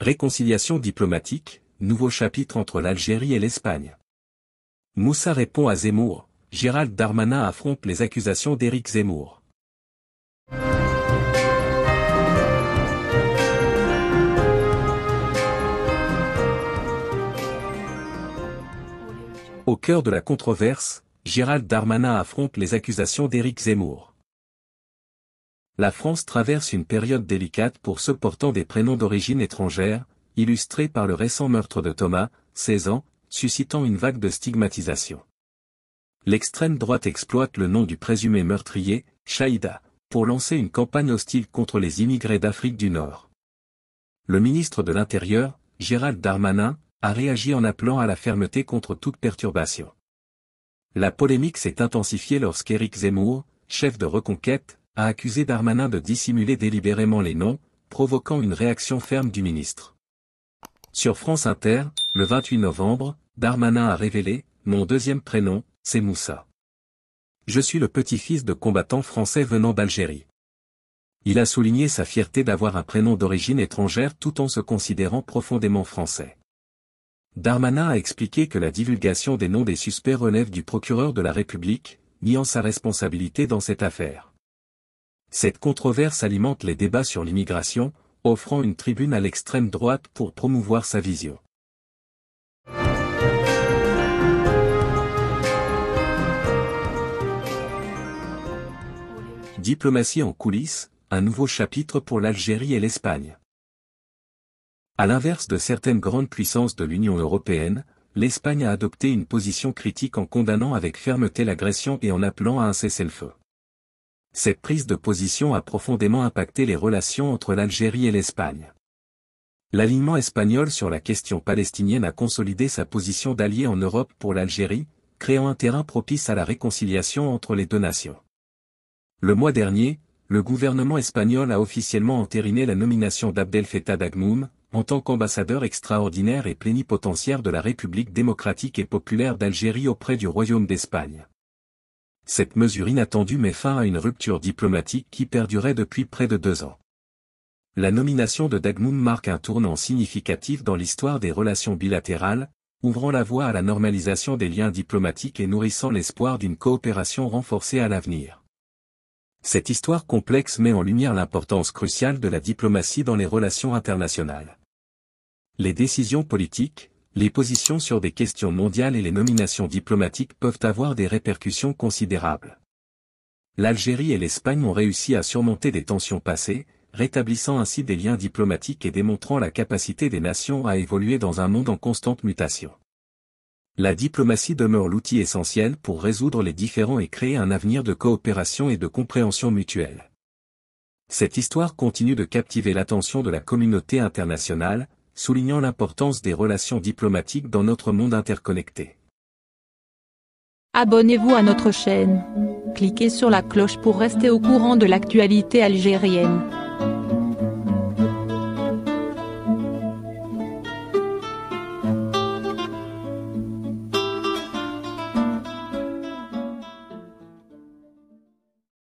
Réconciliation diplomatique, nouveau chapitre entre l'Algérie et l'Espagne. Moussa répond à Zemmour, Gérald Darmanin affronte les accusations d'Éric Zemmour. Au cœur de la controverse, Gérald Darmanin affronte les accusations d'Éric Zemmour. La France traverse une période délicate pour ceux portant des prénoms d'origine étrangère, illustrée par le récent meurtre de Thomas, 16 ans, suscitant une vague de stigmatisation. L'extrême droite exploite le nom du présumé meurtrier, Shaïda, pour lancer une campagne hostile contre les immigrés d'Afrique du Nord. Le ministre de l'Intérieur, Gérald Darmanin, a réagi en appelant à la fermeté contre toute perturbation. La polémique s'est intensifiée lorsqu'Éric Zemmour, chef de Reconquête, a accusé Darmanin de dissimuler délibérément les noms, provoquant une réaction ferme du ministre. Sur France Inter, le 28 novembre, Darmanin a révélé, mon deuxième prénom, c'est Moussa. Je suis le petit-fils de combattants français venant d'Algérie. Il a souligné sa fierté d'avoir un prénom d'origine étrangère tout en se considérant profondément français. Darmanin a expliqué que la divulgation des noms des suspects relève du procureur de la République, niant sa responsabilité dans cette affaire. Cette controverse alimente les débats sur l'immigration, offrant une tribune à l'extrême droite pour promouvoir sa vision. Diplomatie en coulisses, un nouveau chapitre pour l'Algérie et l'Espagne. À l'inverse de certaines grandes puissances de l'Union européenne, l'Espagne a adopté une position critique en condamnant avec fermeté l'agression et en appelant à un cessez-le-feu cette prise de position a profondément impacté les relations entre l'Algérie et l'Espagne. L'alignement espagnol sur la question palestinienne a consolidé sa position d'allié en Europe pour l'Algérie, créant un terrain propice à la réconciliation entre les deux nations. Le mois dernier, le gouvernement espagnol a officiellement entériné la nomination d'Abdel Fattah Dagmoum, en tant qu'ambassadeur extraordinaire et plénipotentiaire de la République démocratique et populaire d'Algérie auprès du Royaume d'Espagne cette mesure inattendue met fin à une rupture diplomatique qui perdurait depuis près de deux ans. La nomination de Dagmoun marque un tournant significatif dans l'histoire des relations bilatérales, ouvrant la voie à la normalisation des liens diplomatiques et nourrissant l'espoir d'une coopération renforcée à l'avenir. Cette histoire complexe met en lumière l'importance cruciale de la diplomatie dans les relations internationales. Les décisions politiques, les positions sur des questions mondiales et les nominations diplomatiques peuvent avoir des répercussions considérables. L'Algérie et l'Espagne ont réussi à surmonter des tensions passées, rétablissant ainsi des liens diplomatiques et démontrant la capacité des nations à évoluer dans un monde en constante mutation. La diplomatie demeure l'outil essentiel pour résoudre les différends et créer un avenir de coopération et de compréhension mutuelle. Cette histoire continue de captiver l'attention de la communauté internationale, soulignant l'importance des relations diplomatiques dans notre monde interconnecté. Abonnez-vous à notre chaîne. Cliquez sur la cloche pour rester au courant de l'actualité algérienne.